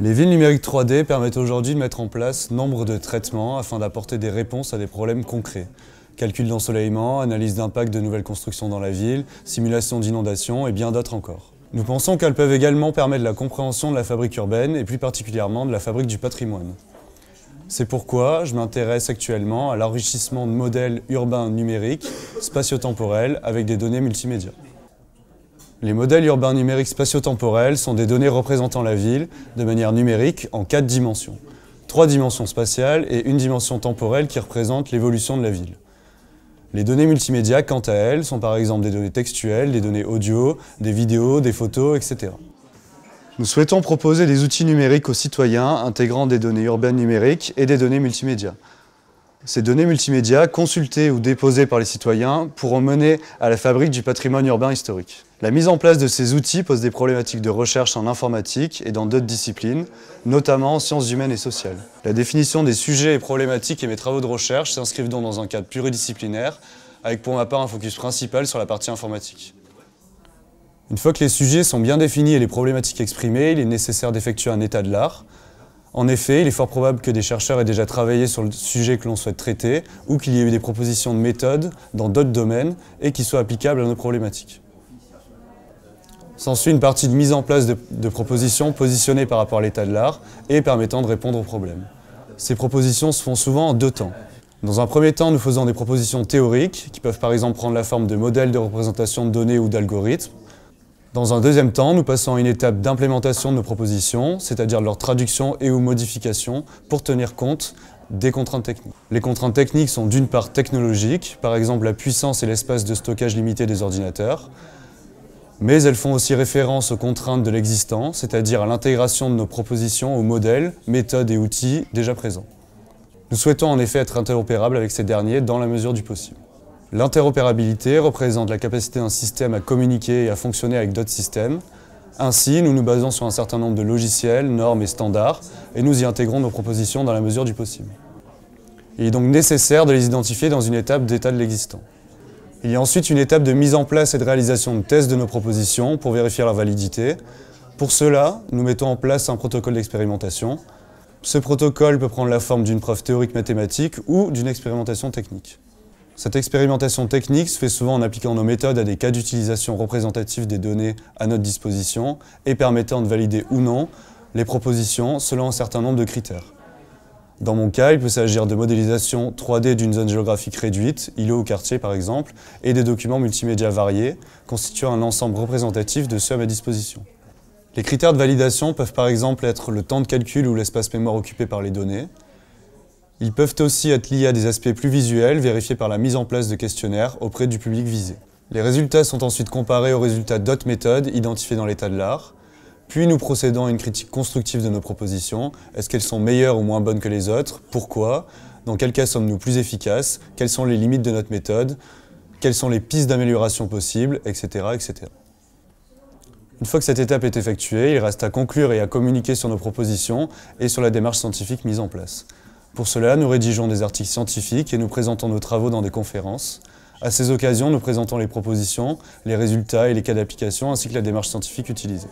Les villes numériques 3D permettent aujourd'hui de mettre en place nombre de traitements afin d'apporter des réponses à des problèmes concrets. Calcul d'ensoleillement, analyse d'impact de nouvelles constructions dans la ville, simulation d'inondations et bien d'autres encore. Nous pensons qu'elles peuvent également permettre la compréhension de la fabrique urbaine et plus particulièrement de la fabrique du patrimoine. C'est pourquoi je m'intéresse actuellement à l'enrichissement de modèles urbains numériques, spatio-temporels, avec des données multimédia. Les modèles urbains numériques spatio-temporels sont des données représentant la ville de manière numérique en quatre dimensions. Trois dimensions spatiales et une dimension temporelle qui représente l'évolution de la ville. Les données multimédia, quant à elles, sont par exemple des données textuelles, des données audio, des vidéos, des photos, etc. Nous souhaitons proposer des outils numériques aux citoyens intégrant des données urbaines numériques et des données multimédia. Ces données multimédia, consultées ou déposées par les citoyens, pourront mener à la fabrique du patrimoine urbain historique. La mise en place de ces outils pose des problématiques de recherche en informatique et dans d'autres disciplines, notamment en sciences humaines et sociales. La définition des sujets et problématiques et mes travaux de recherche s'inscrivent donc dans un cadre pluridisciplinaire, avec pour ma part un focus principal sur la partie informatique. Une fois que les sujets sont bien définis et les problématiques exprimées, il est nécessaire d'effectuer un état de l'art. En effet, il est fort probable que des chercheurs aient déjà travaillé sur le sujet que l'on souhaite traiter ou qu'il y ait eu des propositions de méthodes dans d'autres domaines et qui soient applicables à nos problématiques. S'ensuit une partie de mise en place de, de propositions positionnées par rapport à l'état de l'art et permettant de répondre aux problèmes. Ces propositions se font souvent en deux temps. Dans un premier temps, nous faisons des propositions théoriques, qui peuvent par exemple prendre la forme de modèles de représentation de données ou d'algorithmes. Dans un deuxième temps, nous passons à une étape d'implémentation de nos propositions, c'est-à-dire leur traduction et ou modification pour tenir compte des contraintes techniques. Les contraintes techniques sont d'une part technologiques, par exemple la puissance et l'espace de stockage limité des ordinateurs, mais elles font aussi référence aux contraintes de l'existant, c'est-à-dire à l'intégration de nos propositions aux modèles, méthodes et outils déjà présents. Nous souhaitons en effet être interopérables avec ces derniers dans la mesure du possible. L'interopérabilité représente la capacité d'un système à communiquer et à fonctionner avec d'autres systèmes. Ainsi, nous nous basons sur un certain nombre de logiciels, normes et standards, et nous y intégrons nos propositions dans la mesure du possible. Il est donc nécessaire de les identifier dans une étape d'état de l'existant. Il y a ensuite une étape de mise en place et de réalisation de tests de nos propositions pour vérifier leur validité. Pour cela, nous mettons en place un protocole d'expérimentation. Ce protocole peut prendre la forme d'une preuve théorique mathématique ou d'une expérimentation technique. Cette expérimentation technique se fait souvent en appliquant nos méthodes à des cas d'utilisation représentatifs des données à notre disposition et permettant de valider ou non les propositions selon un certain nombre de critères. Dans mon cas, il peut s'agir de modélisation 3D d'une zone géographique réduite, îlot ou quartier par exemple, et des documents multimédia variés, constituant un ensemble représentatif de ceux à ma disposition. Les critères de validation peuvent par exemple être le temps de calcul ou l'espace mémoire occupé par les données, ils peuvent aussi être liés à des aspects plus visuels vérifiés par la mise en place de questionnaires auprès du public visé. Les résultats sont ensuite comparés aux résultats d'autres méthodes identifiées dans l'état de l'art, puis nous procédons à une critique constructive de nos propositions. Est-ce qu'elles sont meilleures ou moins bonnes que les autres Pourquoi Dans quel cas sommes-nous plus efficaces Quelles sont les limites de notre méthode Quelles sont les pistes d'amélioration possibles Etc. Une fois que cette étape est effectuée, il reste à conclure et à communiquer sur nos propositions et sur la démarche scientifique mise en place. Pour cela, nous rédigeons des articles scientifiques et nous présentons nos travaux dans des conférences. À ces occasions, nous présentons les propositions, les résultats et les cas d'application ainsi que la démarche scientifique utilisée.